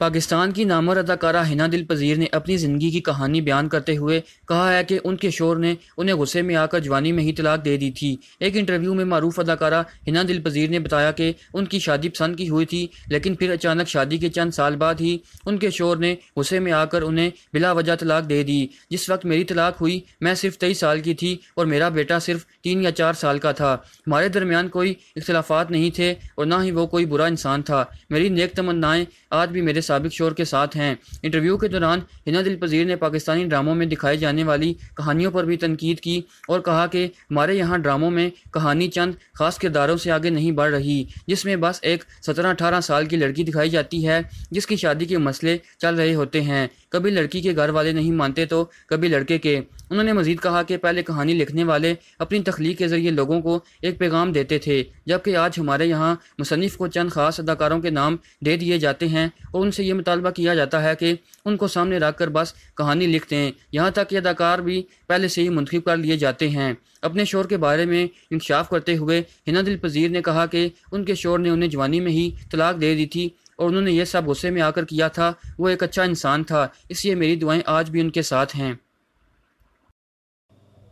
पाकिस्तान की नामर अदाकारा हिना दिल पजीर ने अपनी ज़िंदगी की कहानी बयान करते हुए कहा है कि उनके शोर ने उन्हें गुस्से में आकर जवानी में ही तलाक दे दी थी एक इंटरव्यू में मरूफ अदाकारा हिना दिल पजीर ने बताया कि उनकी शादी पसंद की हुई थी लेकिन फिर अचानक शादी के चंद साल बाद ही उनके शोर ने गुस्से में आकर उन्हें बिला वजह तलाक दे दी जिस वक्त मेरी तलाक हुई मैं सिर्फ तेईस साल की थी और मेरा बेटा सिर्फ तीन या चार साल का था हमारे दरमियान कोई इख्तलाफात नहीं थे और ना ही वो कोई बुरा इंसान था मेरी नेक तमन्नाएँ आज भी मेरे सबक शोर के साथ हैं इंटरव्यू के दौरान हिना पजीर ने पाकिस्तानी ड्रामों में दिखाई जाने वाली कहानियों पर भी तनकीद की और कहा कि हमारे यहाँ ड्रामों में कहानी चंद खास किरदारों से आगे नहीं बढ़ रही जिसमें बस एक सत्रह अठारह साल की लड़की दिखाई जाती है जिसकी शादी के मसले चल रहे होते हैं कभी लड़की के घर वाले नहीं मानते तो कभी लड़के के उन्होंने मजीद कहा कि पहले कहानी लिखने वाले अपनी तख्लीक के ज़रिए लोगों को एक पैगाम देते थे जबकि आज हमारे यहाँ मुसनफ़ को चंद खास अदाकारों के नाम दे दिए जाते हैं और उन उनसे ये मुतालबा किया जाता है कि उनको सामने रख कर बस कहानी लिखते हैं यहाँ तक कि अदाकार भी पहले से ही मुंतखब कर लिए जाते हैं अपने शोर के बारे में इंकशाफ करते हुए हिना दिल पजीर ने कहा कि उनके शोर ने उन्हें जवानी में ही तलाक दे दी थी और उन्होंने यह सब गुस्से में आकर किया था वो एक अच्छा इंसान था इसलिए मेरी दुआएं आज भी उनके साथ हैं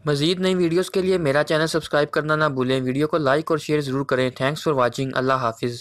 मजीद नई वीडियोज के लिए मेरा चैनल सब्सक्राइब करना ना भूलें वीडियो को लाइक और शेयर ज़रूर करें थैंक्स फॉर वॉचिंग अल्लाह हाफिज़